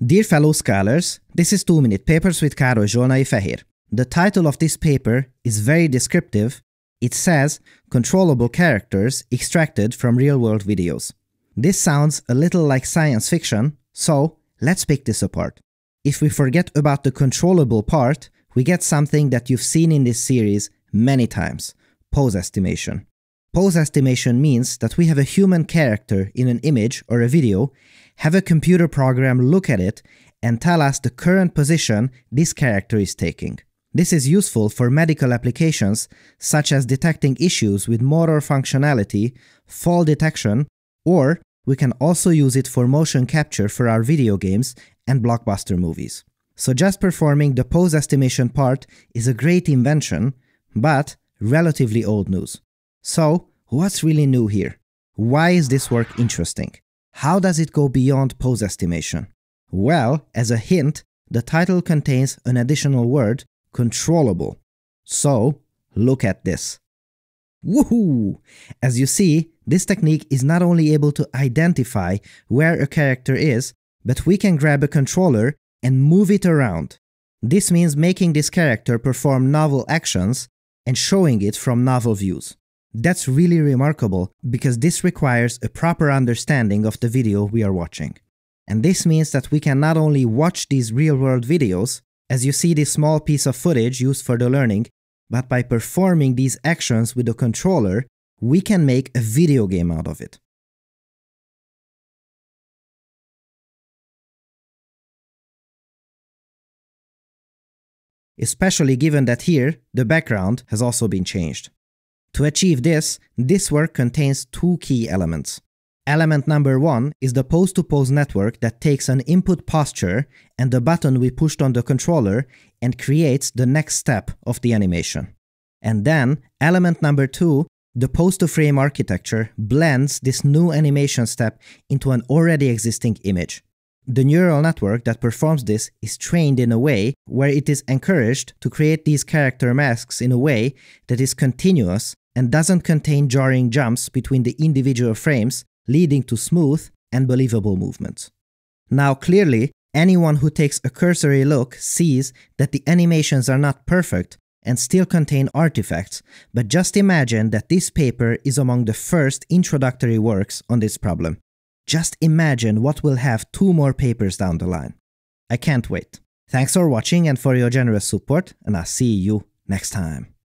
Dear fellow scholars, this is 2 Minute Papers with Károly Zsolnai Fehér. The title of this paper is very descriptive. It says, Controllable Characters Extracted from Real-World Videos. This sounds a little like science fiction, so let's pick this apart. If we forget about the controllable part, we get something that you've seen in this series many times, pose estimation. Pose estimation means that we have a human character in an image or a video have a computer program look at it and tell us the current position this character is taking. This is useful for medical applications such as detecting issues with motor functionality, fall detection, or we can also use it for motion capture for our video games and blockbuster movies. So just performing the pose estimation part is a great invention, but relatively old news. So, what's really new here? Why is this work interesting? How does it go beyond pose estimation? Well, as a hint, the title contains an additional word, controllable. So, look at this. Woohoo! As you see, this technique is not only able to identify where a character is, but we can grab a controller and move it around. This means making this character perform novel actions and showing it from novel views. That's really remarkable because this requires a proper understanding of the video we are watching. And this means that we can not only watch these real-world videos, as you see this small piece of footage used for the learning, but by performing these actions with the controller, we can make a video game out of it. Especially given that here, the background has also been changed. To achieve this, this work contains two key elements. Element number one is the pose-to-pose network that takes an input posture and the button we pushed on the controller and creates the next step of the animation. And then, element number two, the pose-to-frame architecture blends this new animation step into an already existing image. The neural network that performs this is trained in a way where it is encouraged to create these character masks in a way that is continuous and doesn't contain jarring jumps between the individual frames, leading to smooth and believable movements. Now clearly, anyone who takes a cursory look sees that the animations are not perfect and still contain artifacts, but just imagine that this paper is among the first introductory works on this problem. Just imagine what we'll have two more papers down the line. I can't wait. Thanks for watching and for your generous support, and I'll see you next time.